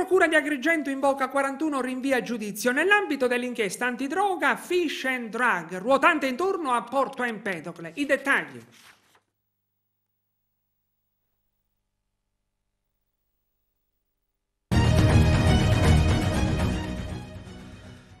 Procura di Agrigento invoca 41 rinvia giudizio nell'ambito dell'inchiesta antidroga Fish and Drug, ruotante intorno a Porto Empedocle. I dettagli.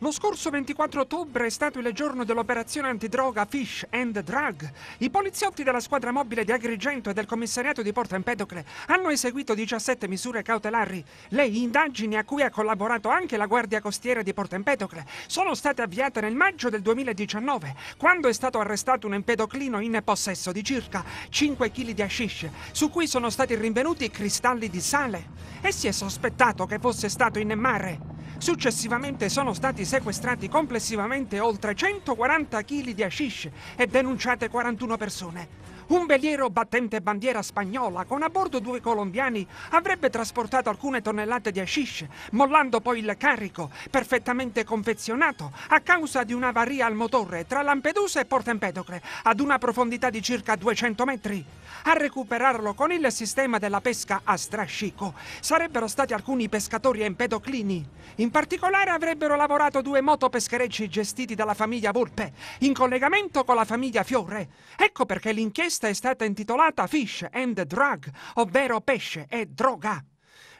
Lo scorso 24 ottobre è stato il giorno dell'operazione antidroga Fish and Drug. I poliziotti della squadra mobile di Agrigento e del commissariato di Porto Empedocle hanno eseguito 17 misure cautelari. Le indagini a cui ha collaborato anche la Guardia Costiera di Porto Empedocle sono state avviate nel maggio del 2019, quando è stato arrestato un empedoclino in possesso di circa 5 kg di hashish, su cui sono stati rinvenuti cristalli di sale e si è sospettato che fosse stato in mare. Successivamente sono stati sequestrati complessivamente oltre 140 kg di hashish e denunciate 41 persone. Un veliero battente bandiera spagnola con a bordo due colombiani avrebbe trasportato alcune tonnellate di hashish, mollando poi il carico, perfettamente confezionato, a causa di un'avaria al motore tra Lampedusa e Porto Empedocle, ad una profondità di circa 200 metri. A recuperarlo con il sistema della pesca a strascico sarebbero stati alcuni pescatori empedoclini. In particolare avrebbero lavorato due motopescherecci gestiti dalla famiglia Volpe, in collegamento con la famiglia Fiore. Ecco perché l'inchiesta questa è stata intitolata Fish and Drug, ovvero pesce e droga.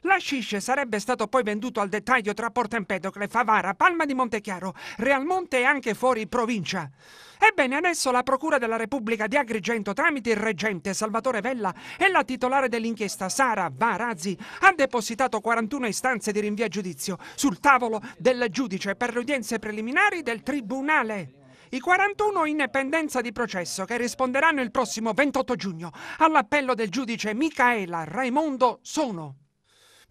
La shish sarebbe stato poi venduto al dettaglio tra Porto Empedocle, Favara, Palma di Montechiaro, Realmonte e anche fuori provincia. Ebbene, adesso la Procura della Repubblica di Agrigento, tramite il reggente Salvatore Vella e la titolare dell'inchiesta Sara Varazzi, ha depositato 41 istanze di rinvio a giudizio sul tavolo del giudice per le udienze preliminari del Tribunale. I 41 in pendenza di processo che risponderanno il prossimo 28 giugno all'appello del giudice Micaela Raimondo sono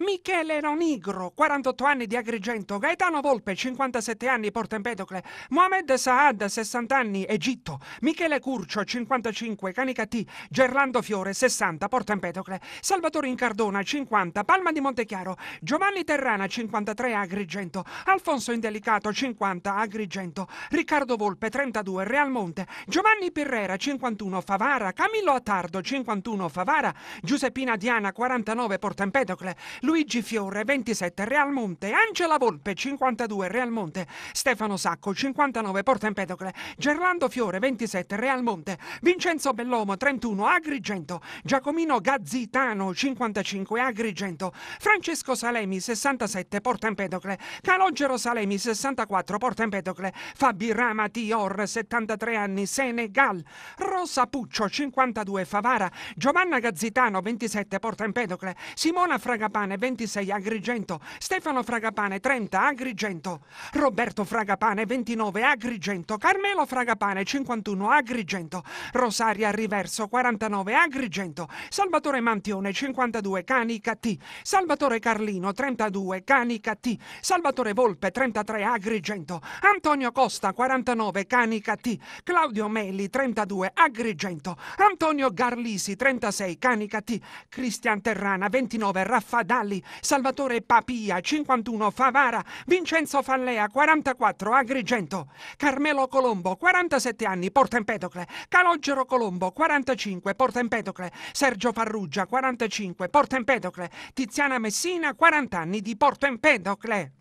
Michele Nonigro, 48 anni di Agrigento, Gaetano Volpe, 57 anni, Porto Empedocle, Mohamed Saad, 60 anni, Egitto, Michele Curcio, 55, Canicati, Gerlando Fiore, 60, Porto Empedocle, Salvatore Incardona, 50, Palma di Montechiaro, Giovanni Terrana, 53, Agrigento, Alfonso Indelicato, 50, Agrigento, Riccardo Volpe, 32, Realmonte, Giovanni Pirrera, 51, Favara, Camillo Attardo, 51, Favara, Giuseppina Diana, 49, Porto Empedocle, Luigi Fiore 27 Real Monte, Angela Volpe 52 Real Monte, Stefano Sacco 59 Porta Empedocle, Gerlando Fiore 27 Real Monte, Vincenzo Bellomo 31 Agrigento, Giacomino Gazzitano 55 Agrigento, Francesco Salemi 67 Porta Empedocle, Calogero Salemi 64 Porta Empedocle, Fabi Rama Tior 73 anni Senegal, Rosa Puccio 52 Favara, Giovanna Gazzitano 27 Porta Empedocle, Simona Fragapane 26 Agrigento, Stefano Fragapane 30 Agrigento, Roberto Fragapane 29 Agrigento, Carmelo Fragapane 51 Agrigento, Rosaria Riverso 49 Agrigento, Salvatore Mantione 52 Canica T, Salvatore Carlino 32 Canica T, Salvatore Volpe 33 Agrigento, Antonio Costa 49 Canica T, Claudio Meli 32 Agrigento, Antonio Garlisi 36 Canica T, Cristian Terrana 29 Raffadali Cavalli, Salvatore Papia 51 Favara, Vincenzo Fallea 44 Agrigento, Carmelo Colombo 47 anni Porto Empedocle, Calogero Colombo 45 Porto Empedocle, Sergio Farrugia 45 Porto Empedocle, Tiziana Messina 40 anni di Porto Empedocle.